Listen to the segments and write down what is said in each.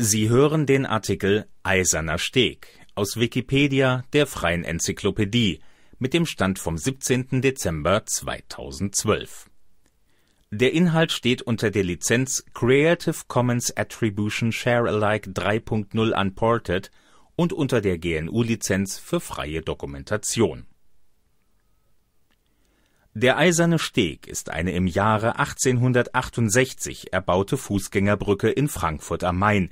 Sie hören den Artikel Eiserner Steg, aus Wikipedia, der freien Enzyklopädie. Mit dem Stand vom 17. Dezember 2012. Der Inhalt steht unter der Lizenz Creative Commons Attribution Share Alike 3 Unported und unter der GNU Lizenz für freie Dokumentation. Der Eiserne Steg ist eine im Jahre 1868 erbaute Fußgängerbrücke in Frankfurt am Main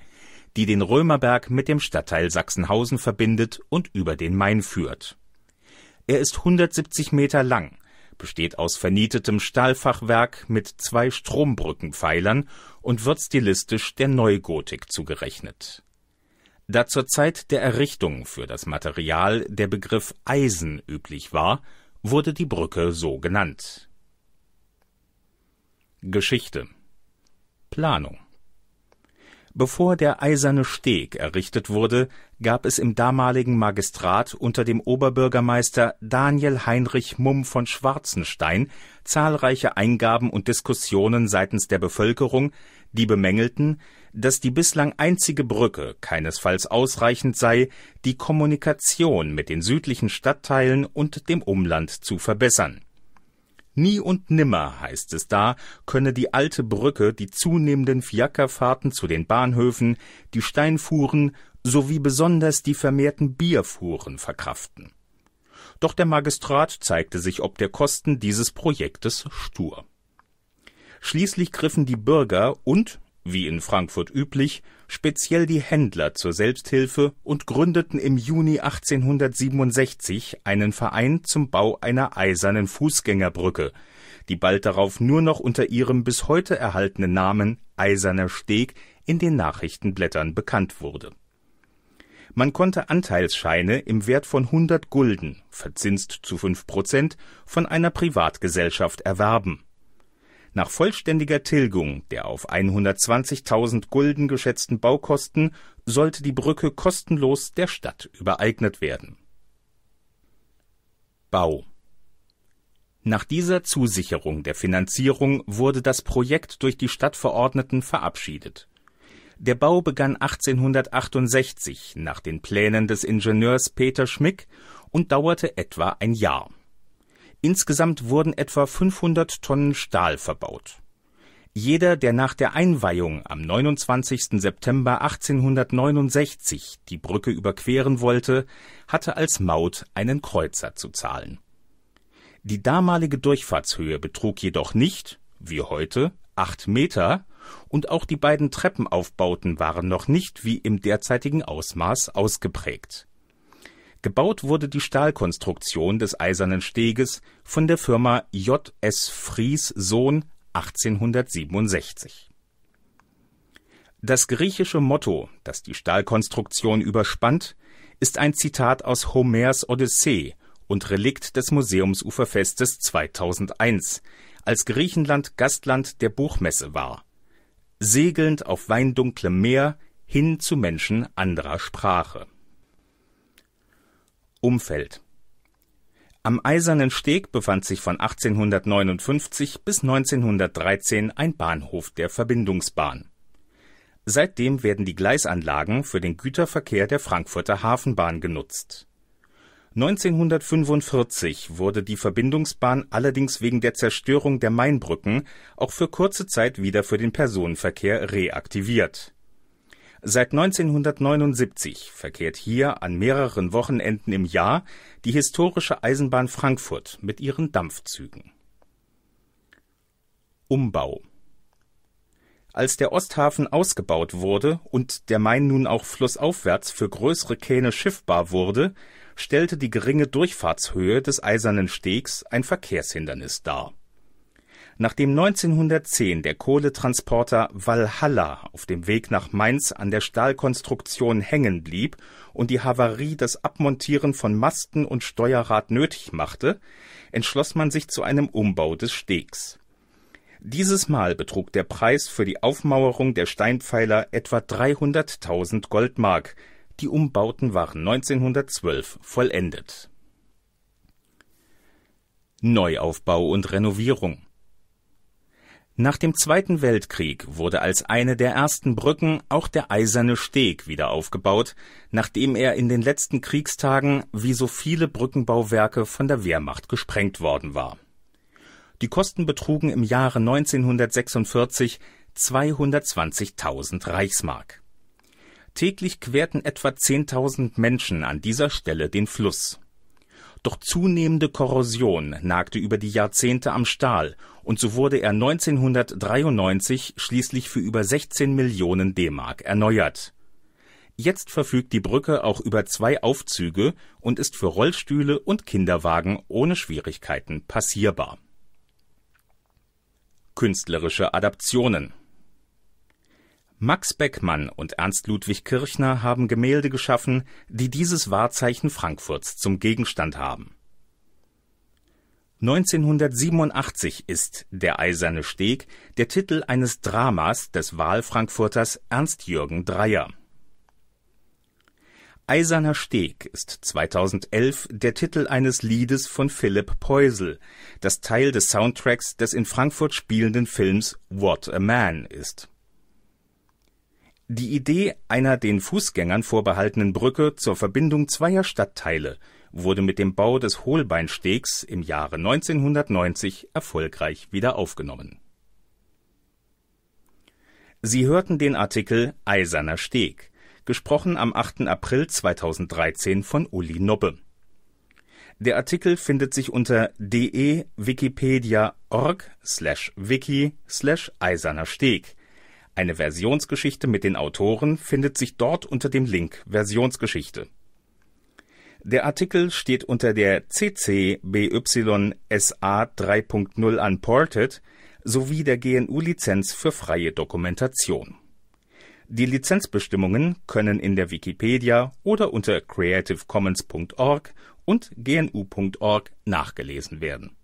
die den Römerberg mit dem Stadtteil Sachsenhausen verbindet und über den Main führt. Er ist 170 Meter lang, besteht aus vernietetem Stahlfachwerk mit zwei Strombrückenpfeilern und wird stilistisch der Neugotik zugerechnet. Da zur Zeit der Errichtung für das Material der Begriff Eisen üblich war, wurde die Brücke so genannt. Geschichte Planung Bevor der Eiserne Steg errichtet wurde, gab es im damaligen Magistrat unter dem Oberbürgermeister Daniel Heinrich Mumm von Schwarzenstein zahlreiche Eingaben und Diskussionen seitens der Bevölkerung, die bemängelten, dass die bislang einzige Brücke keinesfalls ausreichend sei, die Kommunikation mit den südlichen Stadtteilen und dem Umland zu verbessern Nie und nimmer, heißt es da, könne die alte Brücke die zunehmenden Fiakerfahrten zu den Bahnhöfen, die Steinfuhren sowie besonders die vermehrten Bierfuhren verkraften. Doch der Magistrat zeigte sich ob der Kosten dieses Projektes stur. Schließlich griffen die Bürger und wie in Frankfurt üblich, speziell die Händler zur Selbsthilfe und gründeten im Juni 1867 einen Verein zum Bau einer eisernen Fußgängerbrücke, die bald darauf nur noch unter ihrem bis heute erhaltenen Namen Eiserner Steg in den Nachrichtenblättern bekannt wurde. Man konnte Anteilsscheine im Wert von 100 Gulden, verzinst zu 5 Prozent, von einer Privatgesellschaft erwerben nach vollständiger Tilgung der auf 120.000 Gulden geschätzten Baukosten sollte die Brücke kostenlos der Stadt übereignet werden. Bau Nach dieser Zusicherung der Finanzierung wurde das Projekt durch die Stadtverordneten verabschiedet. Der Bau begann 1868 nach den Plänen des Ingenieurs Peter Schmick und dauerte etwa ein Jahr Insgesamt wurden etwa 500 Tonnen Stahl verbaut. Jeder, der nach der Einweihung am 29. September 1869 die Brücke überqueren wollte, hatte als Maut einen Kreuzer zu zahlen. Die damalige Durchfahrtshöhe betrug jedoch nicht, wie heute, acht Meter, und auch die beiden Treppenaufbauten waren noch nicht wie im derzeitigen Ausmaß ausgeprägt Gebaut wurde die Stahlkonstruktion des Eisernen Steges von der Firma J. S. Fries Sohn 1867. Das griechische Motto, das die Stahlkonstruktion überspannt, ist ein Zitat aus Homers Odyssee und Relikt des Museumsuferfestes 2001, als Griechenland Gastland der Buchmesse war. Segelnd auf weindunklem Meer hin zu Menschen anderer Sprache Umfeld. Am Eisernen Steg befand sich von 1859 bis 1913 ein Bahnhof der Verbindungsbahn. Seitdem werden die Gleisanlagen für den Güterverkehr der Frankfurter Hafenbahn genutzt. 1945 wurde die Verbindungsbahn allerdings wegen der Zerstörung der Mainbrücken auch für kurze Zeit wieder für den Personenverkehr reaktiviert Seit 1979 verkehrt hier an mehreren Wochenenden im Jahr die Historische Eisenbahn Frankfurt mit ihren Dampfzügen. Umbau Als der Osthafen ausgebaut wurde und der Main nun auch flussaufwärts für größere Kähne schiffbar wurde, stellte die geringe Durchfahrtshöhe des Eisernen Stegs ein Verkehrshindernis dar Nachdem 1910 der Kohletransporter Valhalla auf dem Weg nach Mainz an der Stahlkonstruktion hängen blieb und die Havarie das Abmontieren von Masten und Steuerrad nötig machte, entschloss man sich zu einem Umbau des Stegs. Dieses Mal betrug der Preis für die Aufmauerung der Steinpfeiler etwa 300.000 Goldmark, die Umbauten waren 1912 vollendet. Neuaufbau und Renovierung nach dem Zweiten Weltkrieg wurde als eine der ersten Brücken auch der Eiserne Steg wieder aufgebaut, nachdem er in den letzten Kriegstagen wie so viele Brückenbauwerke von der Wehrmacht gesprengt worden war. Die Kosten betrugen im Jahre 1946 220.000 Reichsmark. Täglich querten etwa 10.000 Menschen an dieser Stelle den Fluss doch zunehmende Korrosion nagte über die Jahrzehnte am Stahl und so wurde er 1993 schließlich für über 16 Millionen D-Mark erneuert. Jetzt verfügt die Brücke auch über zwei Aufzüge und ist für Rollstühle und Kinderwagen ohne Schwierigkeiten passierbar. Künstlerische Adaptionen Max Beckmann und Ernst Ludwig Kirchner haben Gemälde geschaffen, die dieses Wahrzeichen Frankfurts zum Gegenstand haben. 1987 ist Der eiserne Steg der Titel eines Dramas des Wahlfrankfurters Ernst-Jürgen Dreyer. Eiserner Steg ist 2011 der Titel eines Liedes von Philipp Poisel, das Teil des Soundtracks des in Frankfurt spielenden Films What a Man ist die Idee einer den Fußgängern vorbehaltenen Brücke zur Verbindung zweier Stadtteile wurde mit dem Bau des Hohlbeinstegs im Jahre 1990 erfolgreich wieder aufgenommen. Sie hörten den Artikel Eiserner Steg, gesprochen am 8. April 2013 von Uli Nobbe. Der Artikel findet sich unter de wikipedia.org/wiki/eiserner slash Steg eine Versionsgeschichte mit den Autoren findet sich dort unter dem Link Versionsgeschichte. Der Artikel steht unter der CC BY SA 3.0 Unported sowie der GNU Lizenz für freie Dokumentation. Die Lizenzbestimmungen können in der Wikipedia oder unter creativecommons.org und gnu.org nachgelesen werden